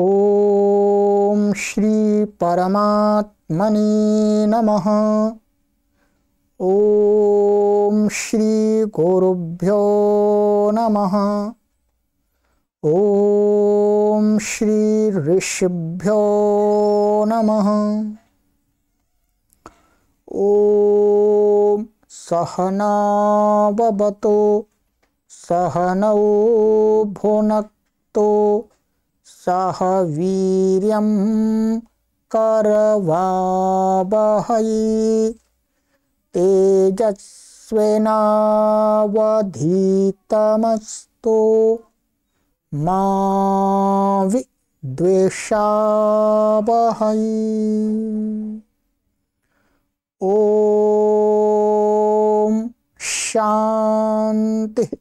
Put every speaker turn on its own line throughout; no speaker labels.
ॐ श्रीपरमात्मने नमः ॐ श्रीगुरुभ्यो नमः ॐ श्रीऋषिभ्यो नमः ॐ सहनावतु सहनौ भुनक्तो सह वीर करवावहै तेजस्विनावधीतमस्तु मा विद्वेषावहै ॐ शान्तिः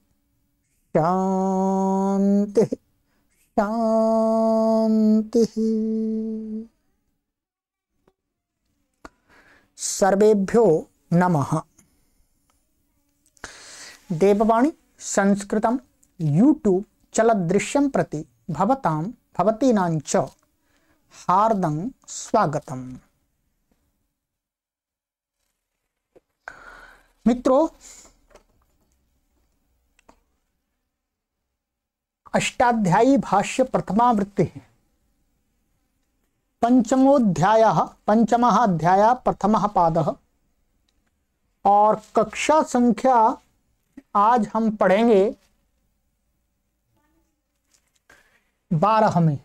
शान्तिः शांति सर्वेभ्यो नमः देववाणी संस्कृत यूट्यूब चलदृश्य प्रति हाद स्वागत मित्रों अष्टाध्यायी भाष्य प्रथमावृत्ति है पंचमोध्याय पंचम अध्याय प्रथम पाद और कक्षा संख्या आज हम पढ़ेंगे बारह में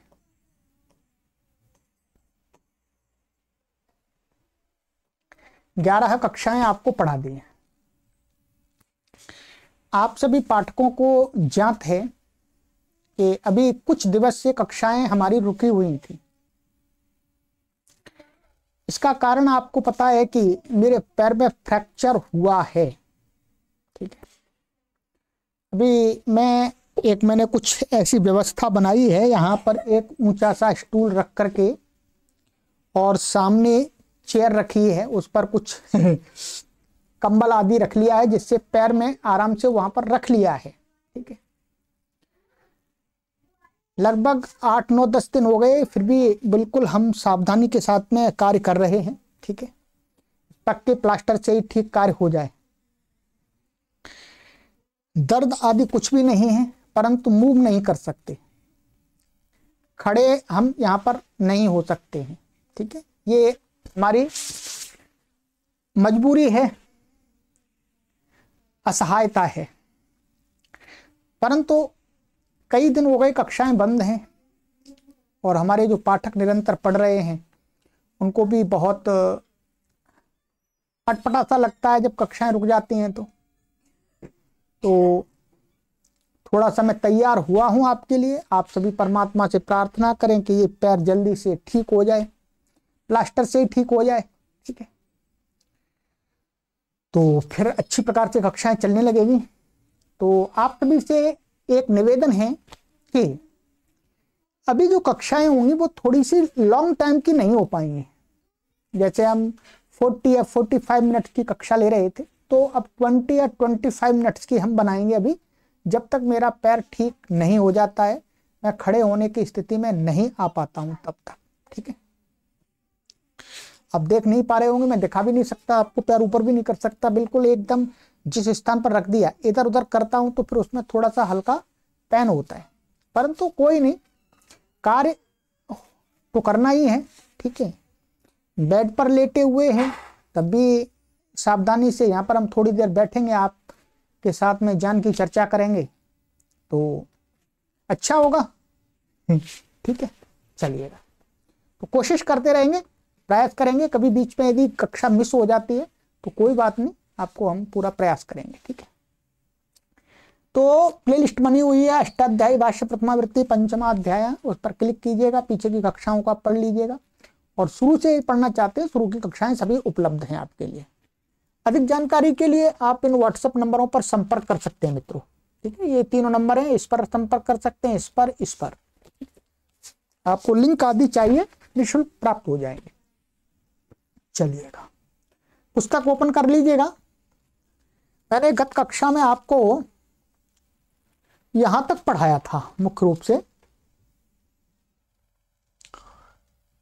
ग्यारह कक्षाएं आपको पढ़ा दी हैं आप सभी पाठकों को ज्ञात है कि अभी कुछ दिवस से कक्षाएं हमारी रुकी हुई थी इसका कारण आपको पता है कि मेरे पैर में फ्रैक्चर हुआ है ठीक है अभी मैं एक मैंने कुछ ऐसी व्यवस्था बनाई है यहाँ पर एक ऊंचा सा स्टूल रख करके और सामने चेयर रखी है उस पर कुछ कंबल आदि रख लिया है जिससे पैर में आराम से वहाँ पर रख लिया है ठीक है लगभग आठ नौ दस दिन हो गए फिर भी बिल्कुल हम सावधानी के साथ में कार्य कर रहे हैं ठीक है पक्के प्लास्टर से ही ठीक कार्य हो जाए दर्द आदि कुछ भी नहीं है परंतु मूव नहीं कर सकते खड़े हम यहां पर नहीं हो सकते हैं ठीक है ये हमारी मजबूरी है असहायता है परंतु कई दिन हो गए कक्षाएं बंद हैं और हमारे जो पाठक निरंतर पढ़ रहे हैं उनको भी बहुत अटपटा सा लगता है जब कक्षाएं रुक जाती हैं तो तो थोड़ा सा मैं तैयार हुआ हूं आपके लिए आप सभी परमात्मा से प्रार्थना करें कि ये पैर जल्दी से ठीक हो जाए प्लास्टर से ही ठीक हो जाए ठीक है तो फिर अच्छी प्रकार से कक्षाएं चलने लगेगी तो आप सभी से एक निवेदन है कि अभी जो कक्षाएं होंगी वो थोड़ी सी लॉन्ग टाइम की नहीं हो पाएंगी जैसे हम 40 या 45 मिनट की कक्षा ले रहे थे तो अब 20 या 25 मिनट्स की हम बनाएंगे अभी जब तक मेरा पैर ठीक नहीं हो जाता है मैं खड़े होने की स्थिति में नहीं आ पाता हूं तब तक ठीक है अब देख नहीं पा रहे होंगे मैं दिखा भी नहीं सकता आपको पैर ऊपर भी नहीं कर सकता बिल्कुल एकदम जिस स्थान पर रख दिया इधर उधर करता हूं तो फिर उसमें थोड़ा सा हल्का पेन होता है परंतु कोई नहीं कार्य तो करना ही है ठीक है बेड पर लेटे हुए हैं तब भी सावधानी से यहाँ पर हम थोड़ी देर बैठेंगे आप के साथ में जान की चर्चा करेंगे तो अच्छा होगा ठीक है चलिएगा तो कोशिश करते रहेंगे प्रयास करेंगे कभी बीच में यदि कक्षा मिस हो जाती है तो कोई बात नहीं आपको हम पूरा प्रयास करेंगे ठीक है तो प्ले लिस्ट बनी हुई है अष्टाध्याय भाष्य प्रथमा वृत्ति पंचमा अध्याय उस पर क्लिक कीजिएगा पीछे की कक्षाओं को आप पढ़ लीजिएगा और शुरू से पढ़ना चाहते हैं शुरू की कक्षाएं सभी उपलब्ध हैं आपके लिए अधिक जानकारी के लिए आप इन व्हाट्सएप नंबरों पर संपर्क कर सकते हैं मित्रों ठीक है ये तीनों नंबर हैं इस पर संपर्क कर सकते हैं इस पर इस पर आपको लिंक आदि चाहिए निःशुल्क प्राप्त हो जाएंगे चलिएगा पुस्तक ओपन कर लीजिएगा मैंने गत कक्षा में आपको यहां तक पढ़ाया था मुख्य रूप से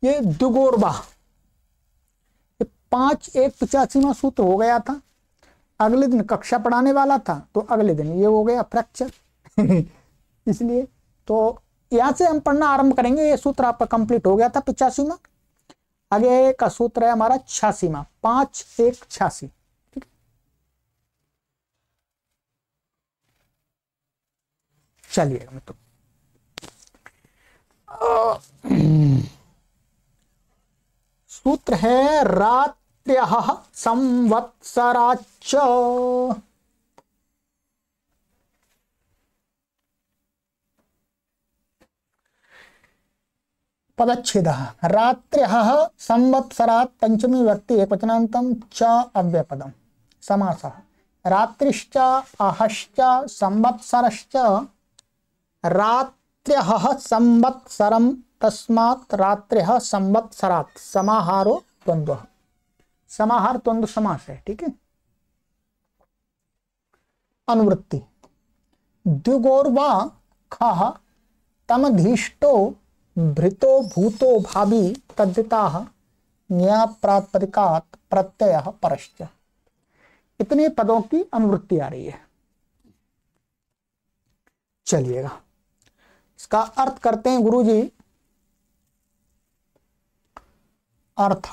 ये दुगोरबा पांच एक पिचासीवा सूत्र हो गया था अगले दिन कक्षा पढ़ाने वाला था तो अगले दिन ये हो गया फ्रैक्चर इसलिए तो यहां से हम पढ़ना आरंभ करेंगे ये सूत्र आपका कंप्लीट हो गया था पिचासीवा आगे का सूत्र है हमारा छियासीवा पांच एक छियासी चलिएगा मित्रों सूत्र है रात्र्य संवत्सराच पदच्छेद रात्र संवत्सरा पंचमी व्यक्ति एक वचनांतम च अव्यपदम समास रात्रिश्च अहश्च संवत्सरश्च रात्र्य संवत्सर तस्मा रात्र्य संवत्सरात समाहारो द्वंद्व समाहार द्वंद्व समास है ठीक है अनुवृत्ति द्युगोर्वा खः तमधीष्टो भृतो भूतो भावी तद्धिता न्याप्रात्पदिकात प्रत्यय परश्च इतने पदों की अनुवृत्ति आ रही है चलिएगा इसका अर्थ करते हैं गुरु जी अर्थ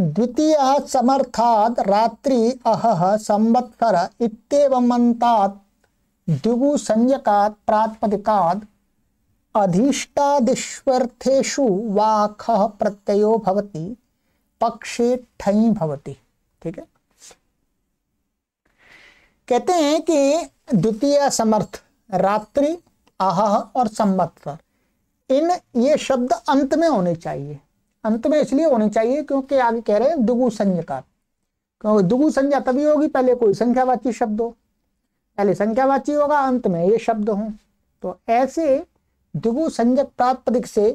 द्वितीय समर्थात रात्रि अह संवत्सर इतव दिगु संयका संयकात प्रात्पदिकात वाख प्रत्यय भवति पक्षे ठई भवती ठीक है कहते हैं कि द्वितीय समर्थ रात्रि आह और संवत्सर इन ये शब्द अंत में होने चाहिए अंत में इसलिए होने चाहिए क्योंकि आगे कह रहे हैं दुगु संज्ञा क्योंकि दुगु संज्ञा तभी होगी पहले कोई संख्यावाची शब्द हो पहले संख्यावाची होगा अंत में ये शब्द हो तो ऐसे दुगु संजक प्राप्त से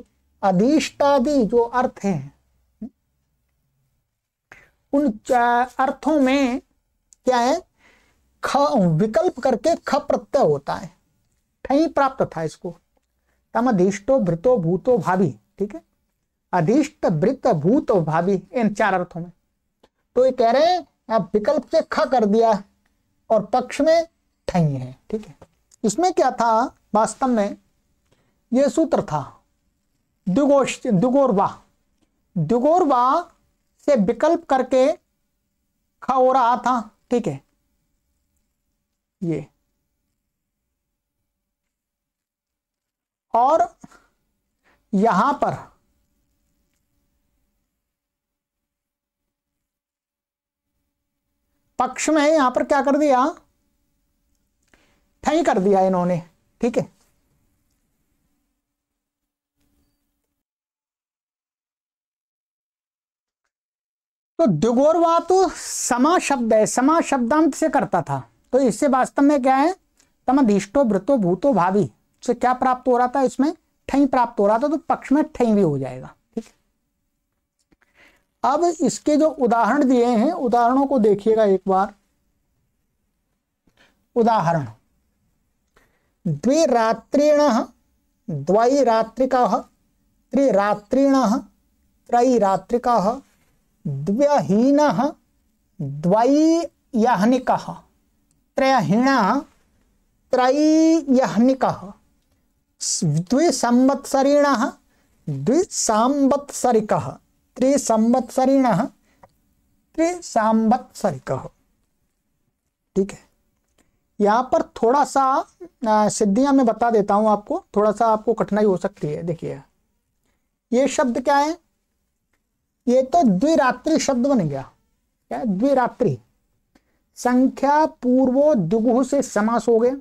अधिष्टादि जो अर्थ हैं उन अर्थों में क्या है ख विकल्प करके ख प्रत्यय होता है ठही प्राप्त था इसको तम अधिष्टो भृतो भूतो भावी ठीक है अधिष्ट वृत भूत भावी इन चार अर्थों में तो ये कह रहे हैं आप विकल्प से ख कर दिया और पक्ष में ठही है ठीक है इसमें क्या था वास्तव में यह सूत्र था दुगोश दुगोरवा दुगोरवा से विकल्प करके ख हो रहा था ठीक है ये और यहां पर पक्ष में यहां पर क्या कर दिया ठही कर दिया इन्होंने ठीक है तो तो समा शब्द है समा शब्दांत से करता था तो इससे वास्तव में क्या है तमधिष्टो वृतो भूतो भावी से क्या प्राप्त हो रहा था इसमें ठई प्राप्त हो रहा था तो पक्ष में ठई भी हो जाएगा ठीक अब इसके जो उदाहरण दिए हैं उदाहरणों को देखिएगा एक बार उदाहरण द्विरात्रिण द्वैरात्रिक त्रिरात्रिण त्रैरात्रिका द्व्यहीन द्वैयहनिक त्रयहीण त्रैयहनिक द्विसंवत्सरीण द्विसांवत्सरिक त्रिसंवत्सरीण त्रिसांवत्सरिक ठीक है यहाँ पर थोड़ा सा सिद्धियां मैं बता देता हूं आपको थोड़ा सा आपको कठिनाई हो सकती है देखिए ये शब्द क्या है ये तो द्विरात्रि शब्द बन गया क्या द्विरात्रि संख्या पूर्वो दुगुह से समास हो गया है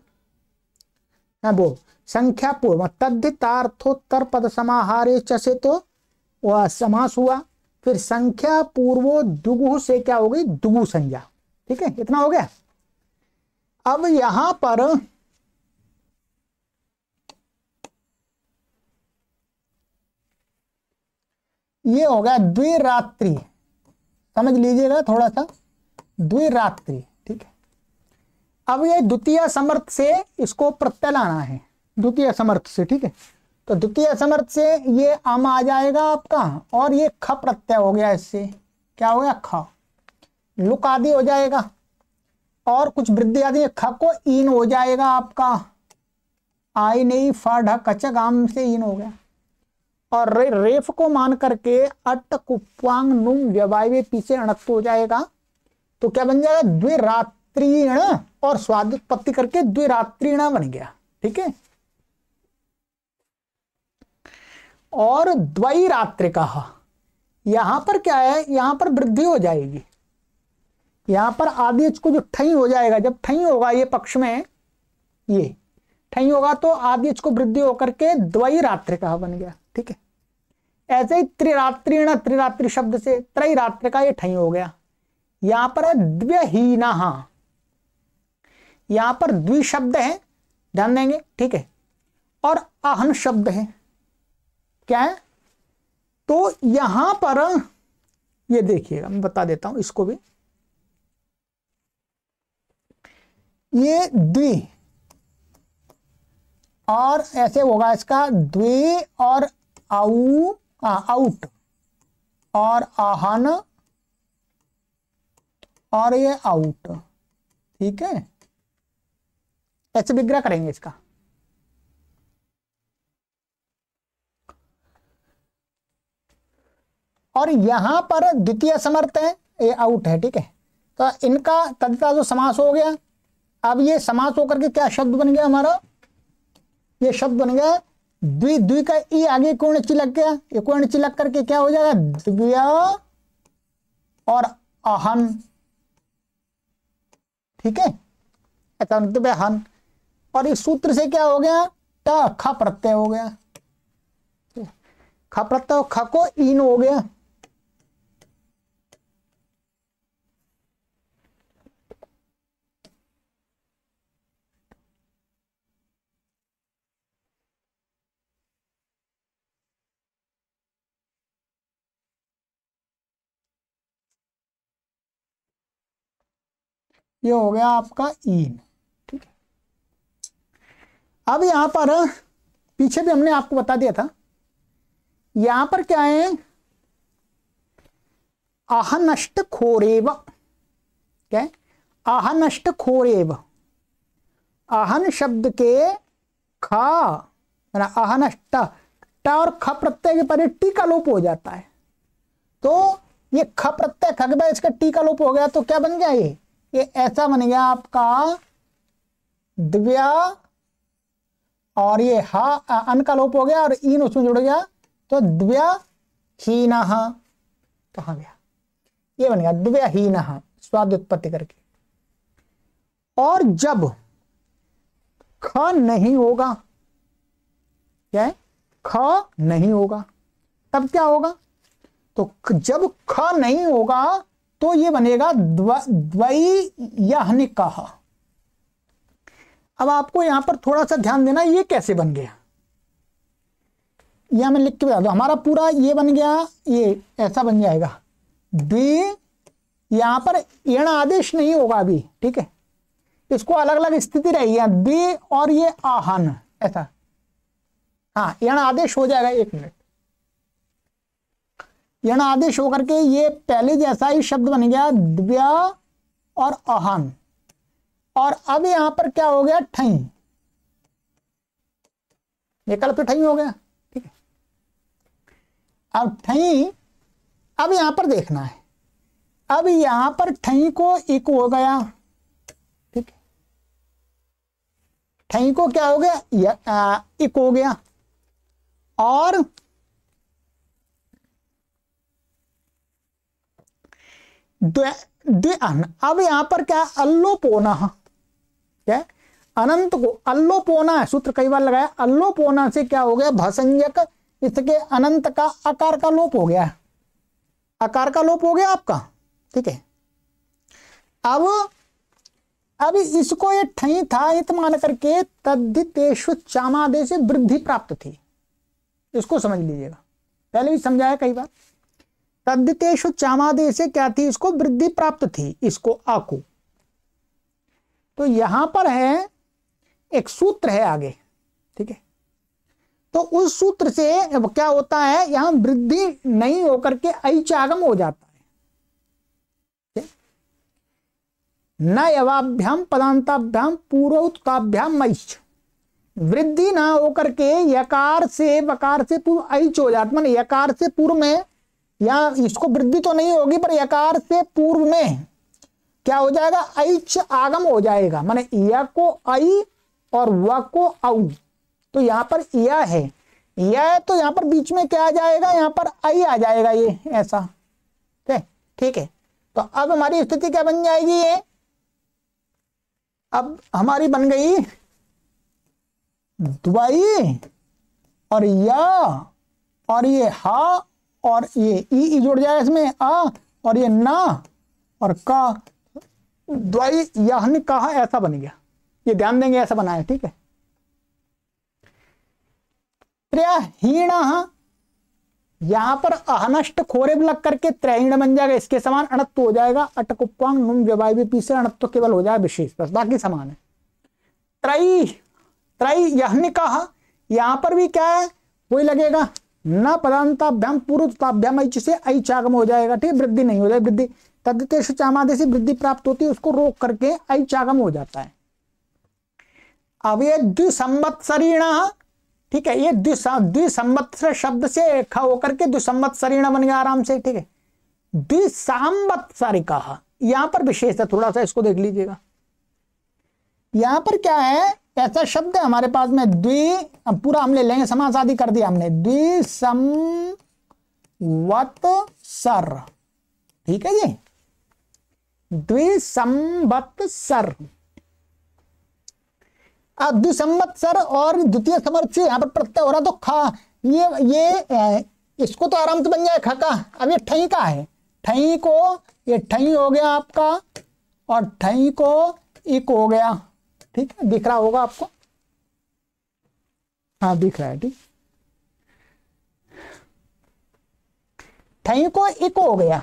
हाँ, बोल संख्या पूर्व मतलब तद्धितार्थोत्तर पद समाहारे चे तो वह समास हुआ फिर संख्या पूर्वो दुगुह से क्या हो गई दुगु संज्ञा ठीक है इतना हो गया अब यहां पर ये हो गया द्विरात्रि समझ लीजिएगा थोड़ा सा द्विरात्रि ठीक है अब ये द्वितीय समर्थ से इसको प्रत्यय लाना है द्वितीय समर्थ से ठीक है तो द्वितीय समर्थ से ये अम आ जाएगा आपका और ये ख प्रत्यय हो गया इससे क्या हो गया ख लुक आदि हो जाएगा और कुछ वृद्धि आदि ख को इन हो जाएगा आपका आई नहीं फा ढ कचक आम से इन हो गया और रे, रेफ को मान करके अट कुंग नुम व्यवाय पीछे अणत्व हो जाएगा तो क्या बन जाएगा द्विरात्रीण और स्वादुत्पत्ति करके द्विरात्रीणा बन गया ठीक है और द्वैरात्रि कहा यहां पर क्या है यहां पर वृद्धि हो जाएगी यहां पर आदि को जो ठही हो जाएगा जब ठही होगा ये पक्ष में ये ठही होगा तो आदेश को वृद्धि होकर के द्वैरात्र कहा बन गया ठीक है ऐसे ही त्रिरात्रि ना त्रिरात्रि शब्द से त्रैरात्र का ये ठही हो गया यहां पर है द्व्यहीना यहां पर द्वि शब्द है ध्यान देंगे ठीक है और अहन शब्द है क्या है तो यहां पर ये देखिएगा मैं बता देता हूं इसको भी ये द्वि और ऐसे होगा इसका द्वि और आउ आ, आउट और आहन और ये आउट ठीक है एच विग्रह करेंगे इसका और यहां पर द्वितीय समर्थ है ये आउट है ठीक है तो इनका तदिता जो समास हो गया अब ये समास होकर के क्या शब्द बन गया हमारा ये शब्द बन गया द्वि द्वी का ई आगे कोण चिलक गया ये कोण चिलक करके क्या हो जाएगा द्व्य और अहन ठीक है अतंत हन और इस सूत्र से क्या हो गया ट ख प्रत्यय हो गया ख प्रत्यय ख को इन हो गया ये हो गया आपका ईन e. ठीक है अब यहां पर पीछे भी हमने आपको बता दिया था यहां पर क्या है अहनष्ट खोरेव क्या है नष्ट खोरेव आहन शब्द के खा आहनष्ट ट और ख प्रत्यय के परे टी का लोप हो जाता है तो ये ख प्रत्यय खग के बाद इसका टी का लोप हो गया तो क्या बन गया ये ये ऐसा बन गया आपका दिव्या और ये हा अन का लोप हो गया और इन उसमें जुड़ गया तो दिव्या ही नहा कहा गया ये बन गया दिव्या ही नहा स्वाद उत्पत्ति करके और जब ख नहीं होगा क्या है ख नहीं होगा तब क्या होगा तो जब ख नहीं होगा तो ये बनेगा द्वई यहनिकाह अब आपको यहां पर थोड़ा सा ध्यान देना ये कैसे बन गया यह मैं लिख के बता दो हमारा पूरा ये बन गया ये ऐसा बन जाएगा द्वि यहां पर एण आदेश नहीं होगा अभी ठीक है इसको अलग अलग स्थिति रहेगी द्वि और ये आहन ऐसा हाँ एण आदेश हो जाएगा एक मिनट यण आदेश होकर के ये पहले जैसा ही शब्द बन गया द्व्या और अहन और अब यहां पर क्या हो गया ठई विकल्प पे ठई हो गया ठीक है अब ठई अब यहां पर देखना है अब यहां पर ठई को एक हो गया ठीक है ठई को क्या हो गया एक हो गया और अन अब यहां पर क्या अल्लोपोना क्या अनंत को अल्लोपोना है सूत्र कई बार लगाया अल्लोपोना से क्या हो गया भसंजक इसके अनंत का आकार का लोप हो गया आकार का लोप हो गया आपका ठीक है अब अब इसको ये ठही था इत तो मान करके चामादे चामादेश वृद्धि प्राप्त थी इसको समझ लीजिएगा पहले भी समझाया कई बार तद्दितेशु चामादे से क्या थी इसको वृद्धि प्राप्त थी इसको आकु तो यहां पर है एक सूत्र है आगे ठीक है तो उस सूत्र से क्या होता है यहां वृद्धि नहीं होकर के अचागम हो जाता है न यवाभ्याम पदांताभ्याम पूर्वोत्ताभ्याम मैच वृद्धि ना होकर के यकार से वकार से पूर्व ऐच हो जाता मान मतलब यकार से पूर्व में या इसको वृद्धि तो नहीं होगी पर यकार से पूर्व में क्या हो जाएगा ऐच आगम हो जाएगा माने या को आई और व को औ तो यहां पर या है या तो यहां पर बीच में क्या आ जाएगा यहां पर आई आ जाएगा ये ऐसा ठीक है तो अब हमारी स्थिति क्या बन जाएगी ये अब हमारी बन गई द्वई और या और ये हा और ये ई ई जुड़ जाएगा इसमें आ और ये ना और का द्वाई याहन कहा ऐसा बन गया ये ध्यान देंगे ऐसा बनाया ठीक है यहां पर अहनष्ट खोरे लग करके त्रैण बन जाएगा इसके समान अणत्व हो जाएगा अटकुपांग नुम व्यवायी से अणत्व केवल हो जाए विशेष बस बाकी समान है त्रई त्रई यहन कहा यहां पर भी क्या है वही लगेगा न पदांताभ्याम पूर्वताभ्याम ऐच से ऐच आगम हो जाएगा ठीक वृद्धि नहीं हो जाए वृद्धि तद्देश से वृद्धि प्राप्त होती है उसको रोक करके ऐच आगम हो जाता है अब ये द्विसंवत्सरीण ठीक है ये द्विसंवत्सर शब्द से खा होकर के द्विसंवत्सरीण बन गया आराम से ठीक है कहा यहां पर विशेष है थोड़ा सा इसको देख लीजिएगा यहां पर क्या है ऐसा शब्द है हमारे पास में द्वि पूरा हमने लेंगे समास आदि कर दिया हमने द्विसंवत सर ठीक है जी द्विसंवत सर अब द्विसंवत सर और द्वितीय समर्थ से यहां पर प्रत्यय हो रहा तो खा ये ये इसको तो आराम से बन जाए खका अब ये ठई का है ठई को ये ठई हो गया आपका और ठई को एक हो गया ठीक है दिख रहा होगा आपको हाँ दिख रहा है ठीक ठई को एक हो गया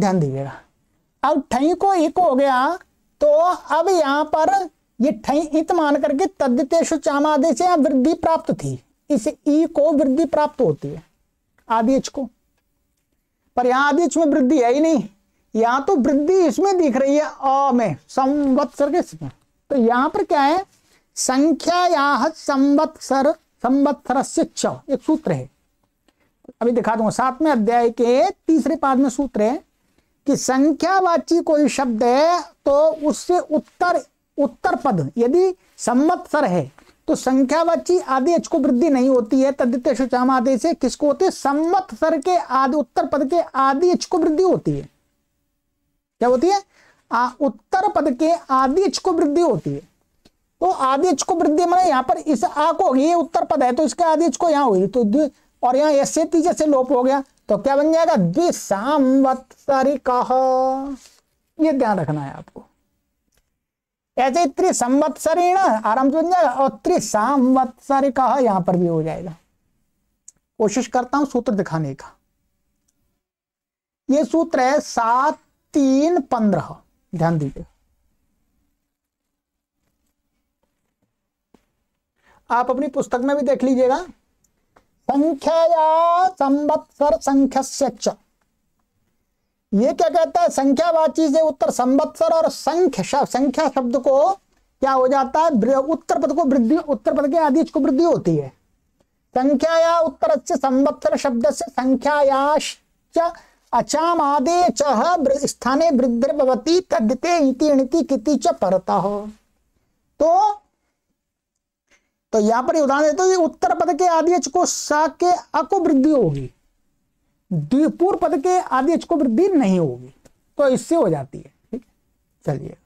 ध्यान दीजिएगा अब ठई को एक हो गया तो अब यहां पर ये ठई इत मान करके तद्दितेशु चामादेश यहां वृद्धि प्राप्त थी इस ई को वृद्धि प्राप्त होती है आदेश को पर यहां आदेश में वृद्धि है ही नहीं यहां तो वृद्धि इसमें दिख रही है अ में संवत्सर के इसमें तो यहां पर क्या है संख्या या संवत्सर संवत्सर से एक सूत्र है अभी दिखा दूंगा सातवें अध्याय के तीसरे पाद में सूत्र है कि संख्यावाची कोई शब्द है तो उससे उत्तर उत्तर पद यदि संवत्सर है तो संख्यावाची आदेश को वृद्धि नहीं होती है तद्वितीय सुचाम आदेश है किसको होते संवत्सर के आदि उत्तर पद के आदेश को वृद्धि होती है क्या होती है आ, उत्तर पद के आदि को वृद्धि होती है तो आदि को वृद्धि मैंने यहां पर इस आ को ये उत्तर पद है तो इसके आदि को यहां हुई तो और यहां एस से तीजे से लोप हो गया तो क्या बन जाएगा कह ये ध्यान रखना है आपको ऐसे त्रिसंवत्सरी ना आराम से बन जाएगा और कह यहां पर भी हो जाएगा कोशिश करता हूं सूत्र दिखाने का ये सूत्र है सात तीन पंद्रह ध्यान दीजिए आप अपनी पुस्तक में भी देख लीजिएगा संख्या संवत्सर संख्य ये क्या कहता है संख्यावाची से उत्तर संवत्सर और संख्य संख्या शब्द को क्या हो जाता है उत्तर पद को वृद्धि उत्तर पद के आदि को वृद्धि होती है संख्या या उत्तर से संवत्सर शब्द से संख्या अचामादे चह स्थाने वृद्धिर्भवती तद्धिते इति किति च परता हो तो तो यहां पर उदाहरण देते तो उत्तर पद के आदि को सा के अको वृद्धि होगी पूर्व पद के आदि को वृद्धि नहीं होगी तो इससे हो जाती है ठीक चलिए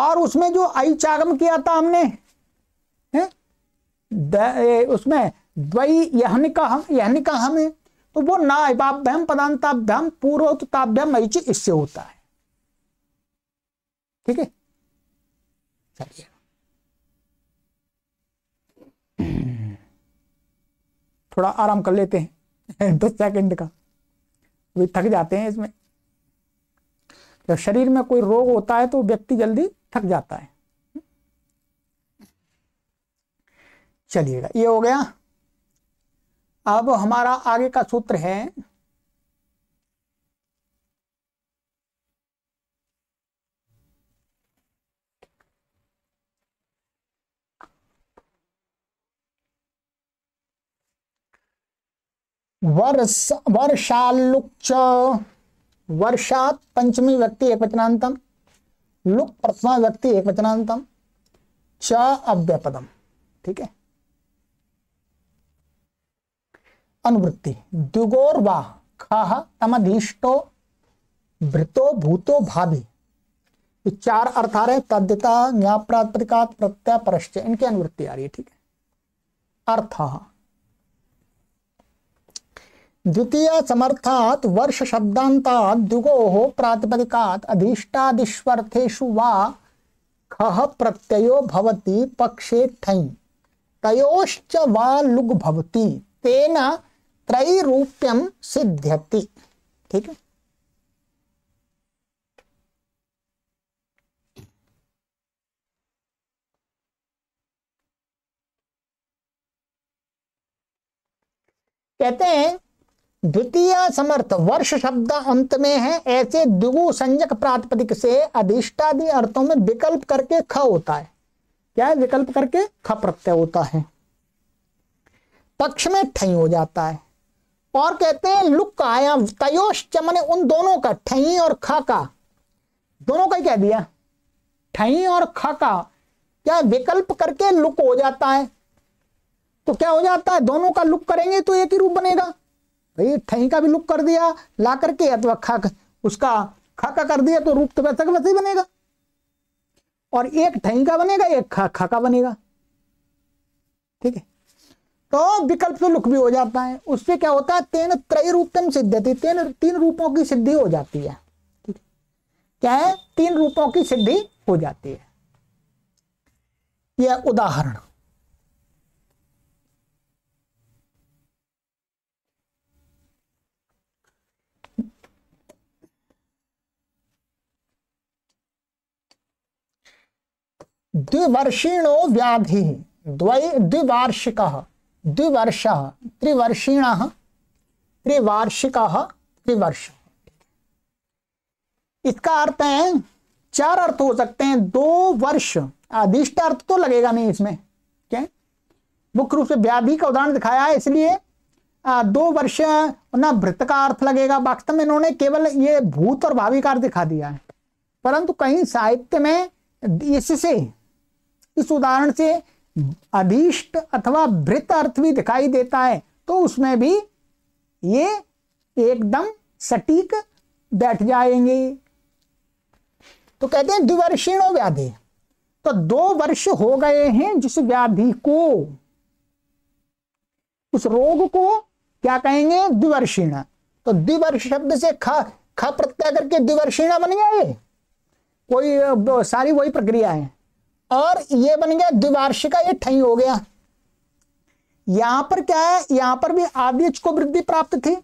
और उसमें जो आई चागम किया था हमने है? द, ए, उसमें द्वई यहनिका हम यहनिका हमें तो वो नायबाभ्यम पदांताभ्यम पूर्वोत्ताभ्यम ऐची इससे होता है ठीक है चलिए थोड़ा आराम कर लेते हैं दस सेकंड का वे थक जाते हैं इसमें जब शरीर में कोई रोग होता है तो व्यक्ति जल्दी थक जाता है चलिएगा ये हो गया अब हमारा आगे का सूत्र है वर्ष वर्षालुक्च वर्षात पंचमी व्यक्ति एक वचनांतम लुक प्रथमा व्यक्ति एक वचनांतम च अव्यपदम ठीक है अनुवृत्ति द्युगोर वा खा तमधीष्टो भृतो भूतो भावी ये चार अर्थ आ रहे हैं तद्यता ज्ञापराध प्रत्यय परश्चय इनकी अनुवृत्ति आ रही है ठीक है अर्थ हाँ। द्वितीय समर्थात वर्ष शब्दांतात द्युगो प्रातिपदिकात अधिष्टादिश्वर्थेषु वा खह प्रत्ययो भवती पक्षे ठई तयोश्च वा लुग भवती तेना त्रैरूप्यम सिद्ध्यति ठीक है कहते हैं द्वितीय समर्थ वर्ष शब्द अंत में है ऐसे द्विगु संजक प्रातपदिक से अधिष्टादि अर्थों में विकल्प करके ख होता है क्या है विकल्प करके ख प्रत्यय होता है पक्ष में ठई हो जाता है और कहते हैं लुक का या तयोश चमने उन दोनों का ठही और ख का दोनों का ही कह दिया ठही और ख का क्या विकल्प करके लुक हो जाता है तो क्या हो जाता है दोनों का लुक करेंगे तो एक ही रूप बनेगा भाई ठही का भी लुक कर दिया ला करके अथवा खा उसका खा का कर दिया तो रूप तो वैसा वैसे ही बनेगा और एक ठही का बनेगा एक खा खा का बनेगा ठीक है तो विकल्प तो लुक भी हो जाता है उससे क्या होता है तेन त्रय सिद्ध सिद्धि तेन तीन रूपों की सिद्धि हो जाती है क्या है तीन रूपों की सिद्धि हो जाती है यह उदाहरण द्विवर्षीणो व्याधि द्वि द्विवार्षिक द्विवर्ष त्रिवर्षीण त्रिवार्षिक त्रिवर्ष इसका अर्थ है चार अर्थ हो सकते हैं दो वर्ष अधिष्ट अर्थ तो लगेगा नहीं इसमें क्या मुख्य रूप से व्याधि का उदाहरण दिखाया है इसलिए दो वर्ष ना वृत्त का अर्थ लगेगा वास्तव में इन्होंने केवल ये भूत और भावी का अर्थ दिखा दिया है परंतु कहीं साहित्य में इससे इस उदाहरण से अभीष्ट अथवा भृत अर्थ भी दिखाई देता है तो उसमें भी ये एकदम सटीक बैठ जाएंगे तो कहते हैं द्विवर्षीणो व्याधि तो दो वर्ष हो गए हैं जिस व्याधि को उस रोग को क्या कहेंगे द्विवर्षीण तो द्विवर्ष शब्द से ख ख प्रत्यय करके द्विवर्षीण बन गया ये कोई सारी वही प्रक्रिया है और ये बन गया द्विवार्षिका ये ठही हो गया यहां पर क्या है यहां पर भी आदिज को वृद्धि प्राप्त थी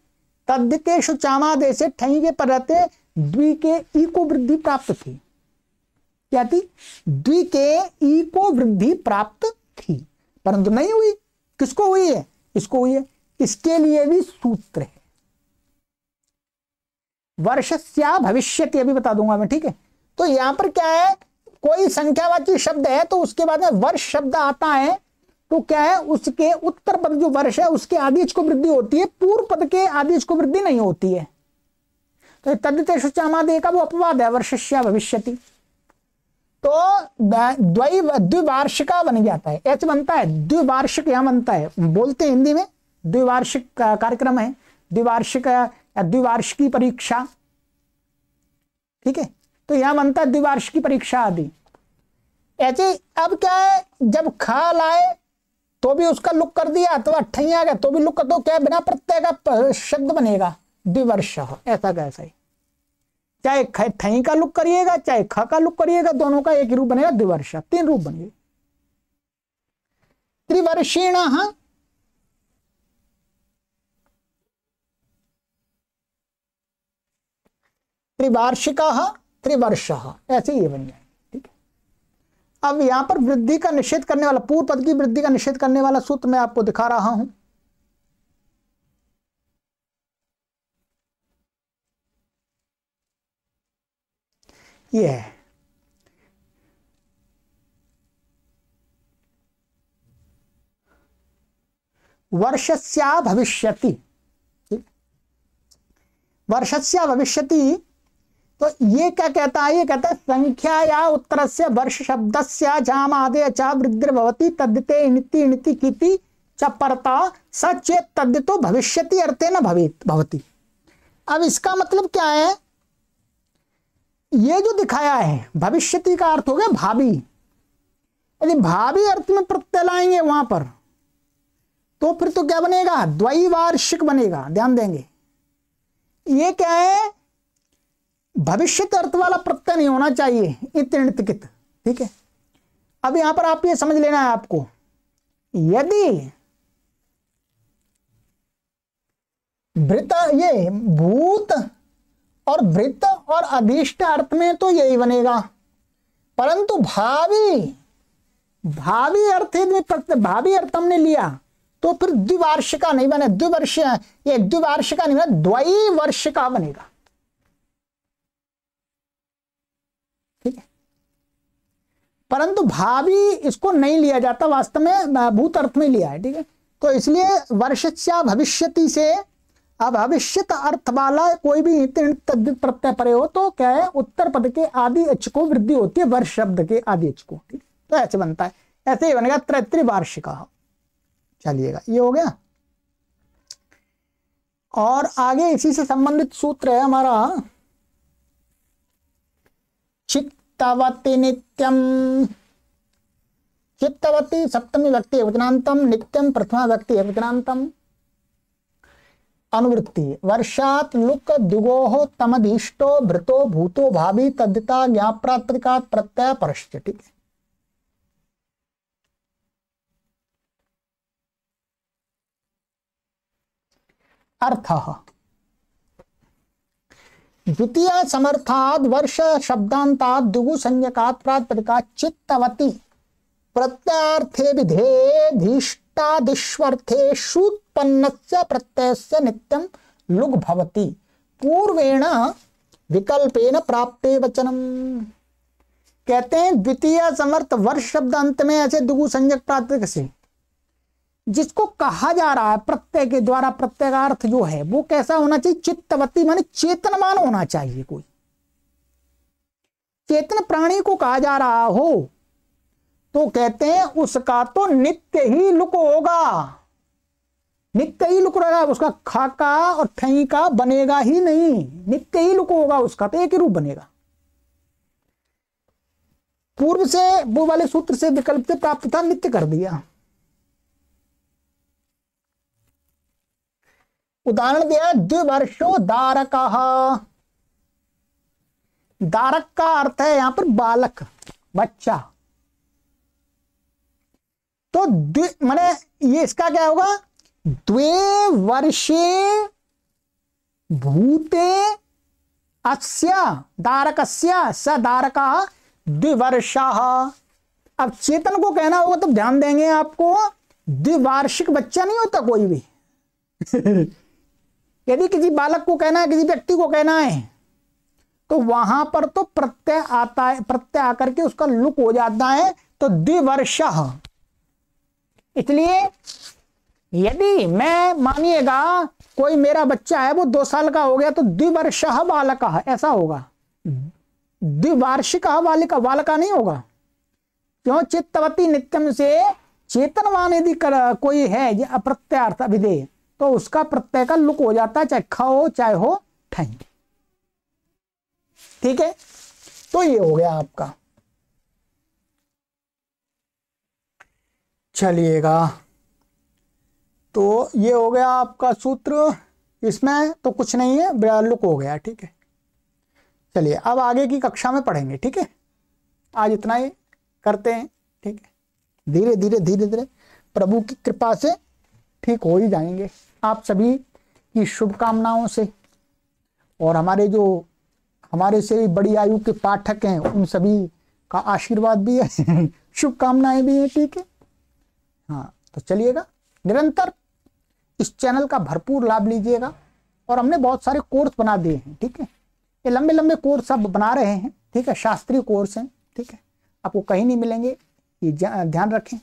तद्य के शुचामा से ठही के रहते द्वि के ई को वृद्धि प्राप्त थी क्या थी द्वि के ई को वृद्धि प्राप्त थी परंतु नहीं हुई किसको हुई है इसको हुई है इसके लिए भी सूत्र है वर्ष भविष्य अभी बता दूंगा मैं ठीक है तो यहां पर क्या है कोई संख्यावाची शब्द है तो उसके बाद में वर्ष शब्द आता है तो क्या है उसके उत्तर पद जो वर्ष है उसके आदेश को वृद्धि होती है पूर्व पद के आदेश को वृद्धि नहीं होती है तो तद्वितुचामादे का वो अपवाद है वर्षस्या भविष्य तो द्वै द्विवार्षिका बन जाता है एच बनता है द्विवार्षिक यहां बनता है बोलते हैं हिंदी में द्विवार्षिक कार्यक्रम है द्विवार्षिक द्विवार्षिकी परीक्षा ठीक है तो यहां बनता है द्विवार्षिकी परीक्षा आदि ऐसे अब क्या है जब खाल आए तो भी उसका लुक कर दिया तो अट्ठई आ गया तो भी लुक कर दो क्या बिना प्रत्यय का शब्द बनेगा द्विवर्ष ऐसा कैसा ही चाहे थई का लुक करिएगा चाहे ख का लुक करिएगा दोनों का एक ही रूप बनेगा द्विवर्ष तीन रूप बनेंगे त्रिवर्षीण त्रिवार्षिका त्रिवर्ष ऐसे ये बन जाएंगे ठीक है अब यहां पर वृद्धि का निषेध करने वाला पूर्व पद की वृद्धि का निषेध करने वाला सूत्र मैं आपको दिखा रहा हूं ये है वर्षस्या भविष्यति वर्षस्या भविष्यति तो ये क्या कहता है ये कहता है संख्या या उत्तर से वर्ष शब्द से जामादे चा वृद्ध भवती तद्यते इणति इणति की चपरता सचे तद्य तो भविष्य अर्थे न भवित भवती अब इसका मतलब क्या है ये जो दिखाया है भविष्य का अर्थ हो गया भाभी यदि भावी अर्थ में प्रत्यय लाएंगे वहां पर तो फिर तो क्या बनेगा द्वैवार्षिक बनेगा ध्यान देंगे ये क्या है भविष्य अर्थ वाला प्रत्यय नहीं होना चाहिए इतणितकित ठीक है अब यहां पर आप ये समझ लेना है आपको यदि वृत ये भूत और वृत्त और अधिष्ट अर्थ में तो यही बनेगा परंतु भावी भावी अर्थ यदि भावी अर्थ हमने लिया तो फिर द्विवार्षिका नहीं बने द्विवर्ष ये द्विवार्षिका नहीं बने बना द्वैवर्षिका बनेगा परंतु भावी इसको नहीं लिया जाता वास्तव में भूत अर्थ में लिया है ठीक है तो इसलिए वर्षस्या भविष्यति से अब अभविष्यत अर्थ वाला कोई भी प्रत्यय परे हो तो क्या है उत्तर पद के आदि अच को वृद्धि होती है वर्ष शब्द के आदि अच को तो ऐसे बनता है ऐसे ही बनेगा त्रैत्री वार्षिक चलिएगा ये हो गया और आगे इसी से संबंधित सूत्र है हमारा चिक चित्तवती नित्यम चित्तवती सप्तमी व्यक्ति वचनातम नित्यम प्रथमा व्यक्ति वचनातम अनुवृत्ति वर्षात लुक दुगो तमदीष्टो भृतो भूतो भावी तद्धिता ज्ञाप्रात्रिका प्रत्यय परश्यति अर्थ द्वितीय समर्थात वर्ष शब्दांता दुगु संज्ञकात प्रातपदिका चित्तवती प्रत्यार्थे विधे विधेधीष्टादिश्वर्थे शूत्पन्नस्य प्रत्ययस्य नित्यम लुग भवती पूर्वेण विकल्पेन प्राप्ते वचनम कहते हैं द्वितीय समर्थ वर्ष शब्द अंत में ऐसे दुगु संज्ञक प्रातिक से जिसको कहा जा रहा है प्रत्यय के द्वारा प्रत्ययार्थ जो है वो कैसा होना चाहिए चित्तवती माने चेतनमान होना चाहिए कोई चेतन प्राणी को कहा जा रहा हो तो कहते हैं उसका तो नित्य ही लुक होगा नित्य ही लुक रहेगा उसका खाका और ठई का बनेगा ही नहीं नित्य ही लुक होगा उसका तो एक ही रूप बनेगा पूर्व से वो वाले सूत्र से विकल्प से प्राप्त था नित्य कर दिया उदाहरण दिया द्विवर्षो दारक दारक का अर्थ है यहां पर बालक बच्चा तो मैंने ये इसका क्या होगा द्वे वर्षे भूते अस्य दारक स दारक द्विवर्षा अब चेतन को कहना होगा तो ध्यान देंगे आपको द्विवार्षिक बच्चा नहीं होता कोई भी यदि किसी बालक को कहना है किसी व्यक्ति को कहना है तो वहां पर तो प्रत्यय आता है प्रत्यय आकर के उसका लुक हो जाता है तो द्विवर्ष इसलिए यदि मैं मानिएगा कोई मेरा बच्चा है वो दो साल का हो गया तो द्विवर्ष बालक ऐसा होगा द्विवार्षिक बालिका बालका नहीं होगा क्यों चित्तवती नित्यम से चेतनवान यदि कोई है अप्रत्यार्थ अभिधेय तो उसका प्रत्यय का लुक हो जाता है चाहे ख हो चाहे हो ठही ठीक है तो ये हो गया आपका चलिएगा तो ये हो गया आपका सूत्र इसमें तो कुछ नहीं है ब्राल लुक हो गया ठीक है चलिए अब आगे की कक्षा में पढ़ेंगे ठीक है आज इतना ही करते हैं ठीक है धीरे धीरे धीरे धीरे प्रभु की कृपा से ठीक हो ही जाएंगे आप सभी की शुभकामनाओं से और हमारे जो हमारे से बड़ी आयु के पाठक हैं उन सभी का आशीर्वाद भी है शुभकामनाएं भी हैं ठीक है हाँ तो चलिएगा निरंतर इस चैनल का भरपूर लाभ लीजिएगा और हमने बहुत सारे कोर्स बना दिए हैं ठीक है ये लंबे लंबे कोर्स सब बना रहे हैं ठीक है शास्त्रीय कोर्स हैं ठीक है आपको कहीं नहीं मिलेंगे ये ध्यान रखें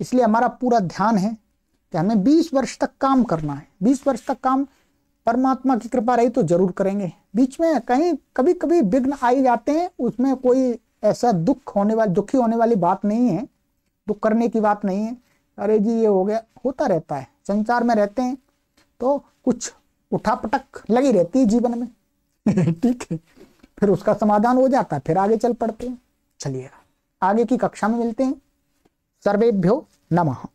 इसलिए हमारा पूरा ध्यान है कि हमें 20 वर्ष तक काम करना है 20 वर्ष तक काम परमात्मा की कृपा रही तो जरूर करेंगे बीच में कहीं कभी कभी विघ्न आ ही जाते हैं उसमें कोई ऐसा दुख होने वाली दुखी होने वाली बात नहीं है दुख करने की बात नहीं है अरे जी ये हो गया होता रहता है संसार में रहते हैं तो कुछ उठापटक लगी रहती है जीवन में ठीक है फिर उसका समाधान हो जाता है फिर आगे चल पड़ते हैं चलिएगा आगे की कक्षा में मिलते हैं सर्वेभ्यो नमः